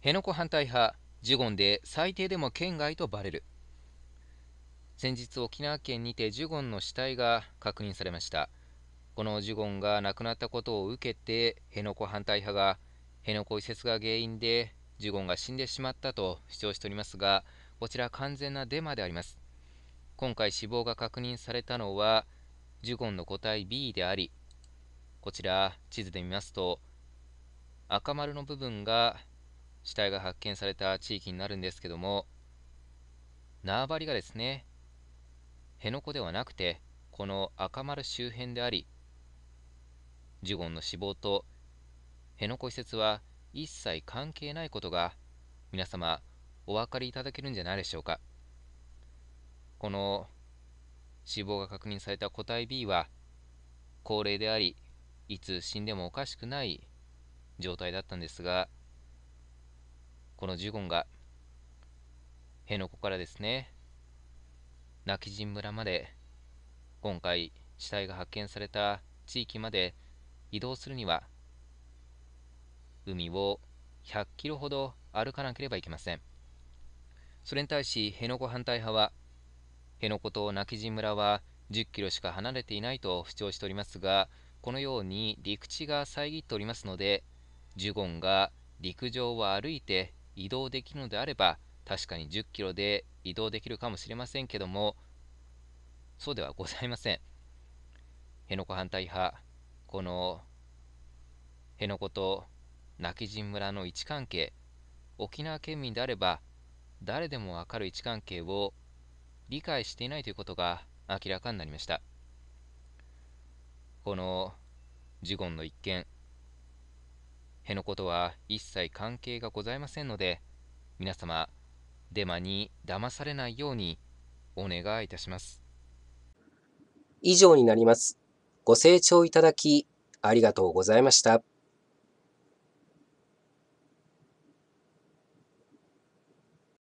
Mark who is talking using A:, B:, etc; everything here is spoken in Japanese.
A: 辺野古反対派、ジュゴンで最低でも県外とバレる。先日、沖縄県にてジュゴンの死体が確認されました。このジュゴンが亡くなったことを受けて、辺野古反対派が、辺野古移設が原因でジュゴンが死んでしまったと主張しておりますが、こちら完全なデマであります。今回死亡が確認されたのは、ジュゴンの個体 B であり、こちら地図で見ますと、赤丸の部分が死体が発見された地域になるんですけども縄張りがですね辺野古ではなくてこの赤丸周辺でありジュゴンの死亡と辺野古移設は一切関係ないことが皆様お分かりいただけるんじゃないでしょうかこの死亡が確認された個体 B は高齢でありいつ死んでもおかしくない状態だったんですがこのジュゴンが辺野古からですね今帰仁村まで今回死体が発見された地域まで移動するには海を100キロほど歩かなければいけませんそれに対し辺野古反対派は辺野古と今帰仁村は10キロしか離れていないと主張しておりますがこのように陸地が遮っておりますのでジュゴンが陸上を歩いて移動できるのであれば確かに10キロで移動できるかもしれませんけどもそうではございません辺野古反対派この辺野古と今帰仁村の位置関係沖縄県民であれば誰でもわかる位置関係を理解していないということが明らかになりましたこのジュゴンの一件へのことは一切関係がございませんので、皆様、デマに騙されないようにお願いいたします。以上になります。ご清聴いただき、ありがとうございました。